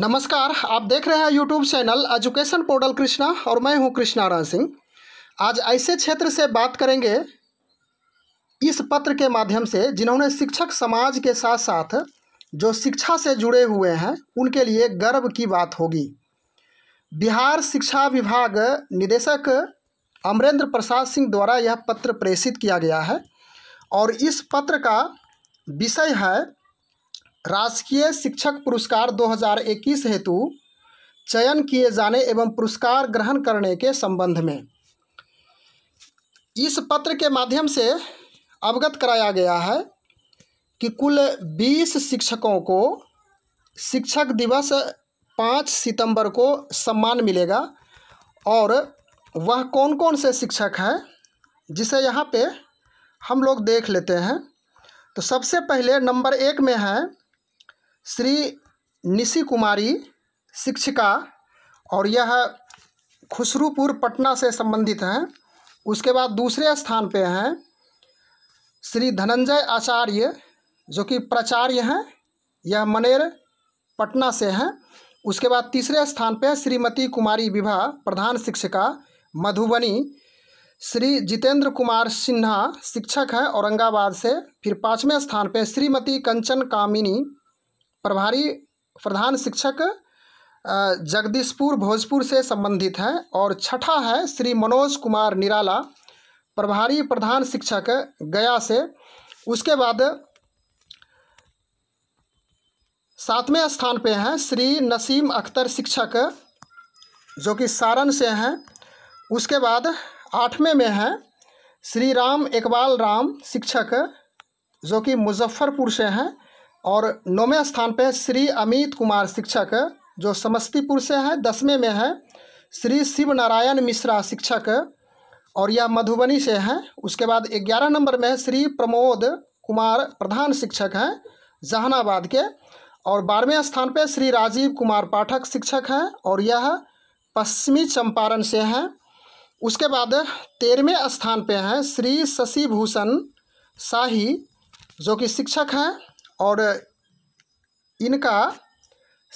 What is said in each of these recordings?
नमस्कार आप देख रहे हैं YouTube channel education portal Krishna और मैं हूं कृष्णा राय सिंह आज ऐसे क्षेत्र से बात करेंगे इस पत्र के माध्यम से जिन्होंने शिक्षक समाज के साथ साथ जो शिक्षा से जुड़े हुए हैं उनके लिए गर्व की बात होगी बिहार शिक्षा विभाग निदेशक अमरेंद्र प्रसाद सिंह द्वारा यह पत्र प्रेषित किया गया है और इस पत्र का विषय है राजकीय शिक्षक पुरस्कार 2021 हेतु चयन किए जाने एवं पुरस्कार ग्रहण करने के संबंध में इस पत्र के माध्यम से अवगत कराया गया है कि कुल 20 शिक्षकों को शिक्षक दिवस 5 सितंबर को सम्मान मिलेगा और वह कौन कौन से शिक्षक हैं जिसे यहाँ पे हम लोग देख लेते हैं तो सबसे पहले नंबर एक में है श्री निशी कुमारी शिक्षिका और यह खुशरूपुर पटना से संबंधित हैं उसके बाद दूसरे स्थान पे हैं श्री धनंजय आचार्य जो कि प्राचार्य हैं यह मनेर पटना से हैं उसके बाद तीसरे स्थान पे श्रीमती कुमारी विभा प्रधान शिक्षिका मधुबनी श्री जितेंद्र कुमार सिन्हा शिक्षक हैं औरंगाबाद से फिर पाँचवें स्थान पे श्रीमती कंचन कामिनी प्रभारी प्रधान शिक्षक जगदीशपुर भोजपुर से संबंधित हैं और छठा है श्री मनोज कुमार निराला प्रभारी प्रधान शिक्षक गया से उसके बाद सातवें स्थान पे हैं श्री नसीम अख्तर शिक्षक जो कि सारण से हैं उसके बाद आठवें में हैं श्री राम इकबाल राम शिक्षक जो कि मुजफ्फरपुर से हैं और नौवें स्थान पे श्री अमित कुमार शिक्षक जो समस्तीपुर से हैं दसवें में है श्री शिव नारायण मिश्रा शिक्षक और यह मधुबनी से हैं उसके बाद ग्यारह नंबर में श्री प्रमोद कुमार प्रधान शिक्षक हैं जहानाबाद के और बारहवें स्थान पर श्री राजीव कुमार पाठक शिक्षक हैं और यह पश्चिमी चंपारण से हैं उसके बाद तेरहवें स्थान पे हैं श्री शशि भूषण शाही जो कि शिक्षक हैं और इनका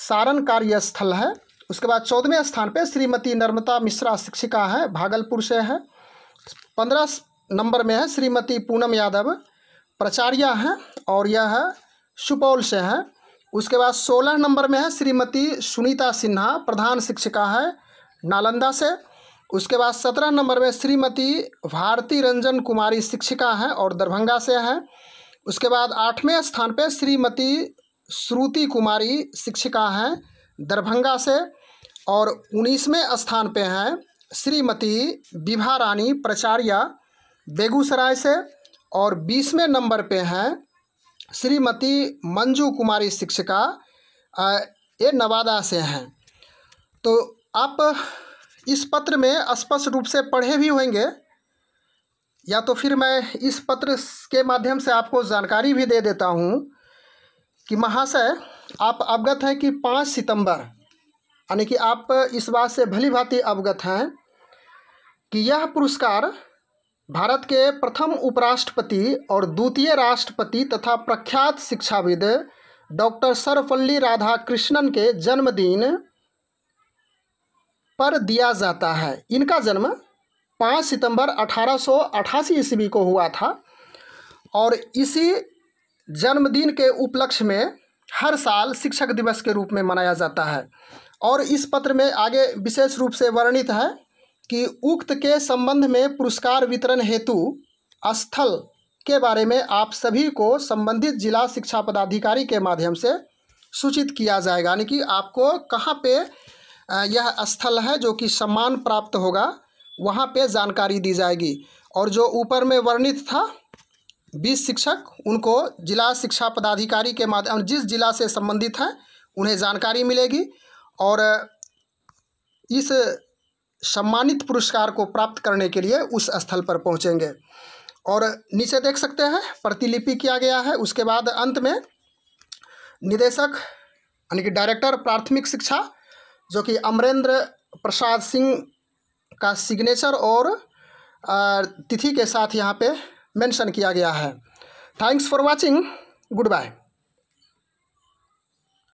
सारण कार्यस्थल है उसके बाद चौदहवें स्थान पे श्रीमती नर्मदा मिश्रा शिक्षिका है भागलपुर से है पंद्रह नंबर में है श्रीमती पूनम यादव प्राचार्या हैं और यह है सुपौल से है उसके बाद सोलह नंबर में है श्रीमती सुनीता सिन्हा प्रधान शिक्षिका है नालंदा से उसके बाद सत्रह नंबर में श्रीमती भारती रंजन कुमारी शिक्षिका हैं और दरभंगा से हैं उसके बाद आठवें स्थान पे श्रीमती श्रुति कुमारी शिक्षिका हैं दरभंगा से और उन्नीसवें स्थान पे हैं श्रीमती विभा रानी प्रचार्या बेगूसराय से और बीसवें नंबर पे हैं श्रीमती मंजू कुमारी शिक्षिका ये नवादा से हैं तो आप इस पत्र में स्पष्ट रूप से पढ़े भी होंगे या तो फिर मैं इस पत्र के माध्यम से आपको जानकारी भी दे देता हूँ कि महाशय आप अवगत हैं कि पाँच सितंबर यानी कि आप इस बात से भली भांति अवगत हैं कि यह पुरस्कार भारत के प्रथम उपराष्ट्रपति और द्वितीय राष्ट्रपति तथा प्रख्यात शिक्षाविद डॉक्टर सर्वपल्ली राधाकृष्णन के जन्मदिन पर दिया जाता है इनका जन्म पाँच सितंबर अठारह ईस्वी को हुआ था और इसी जन्मदिन के उपलक्ष्य में हर साल शिक्षक दिवस के रूप में मनाया जाता है और इस पत्र में आगे विशेष रूप से वर्णित है कि उक्त के संबंध में पुरस्कार वितरण हेतु स्थल के बारे में आप सभी को संबंधित जिला शिक्षा पदाधिकारी के माध्यम से सूचित किया जाएगा यानी कि आपको कहाँ पे यह स्थल है जो कि सम्मान प्राप्त होगा वहाँ पे जानकारी दी जाएगी और जो ऊपर में वर्णित था बीस शिक्षक उनको जिला शिक्षा पदाधिकारी के माध्यम जिस जिला से संबंधित हैं उन्हें जानकारी मिलेगी और इस सम्मानित पुरस्कार को प्राप्त करने के लिए उस स्थल पर पहुँचेंगे और नीचे देख सकते हैं प्रतिलिपि किया गया है उसके बाद अंत में निदेशक यानी कि डायरेक्टर प्राथमिक शिक्षा जो कि अमरेंद्र प्रसाद सिंह का सिग्नेचर और तिथि के साथ यहाँ पे मेंशन किया गया है thanks for watching good bye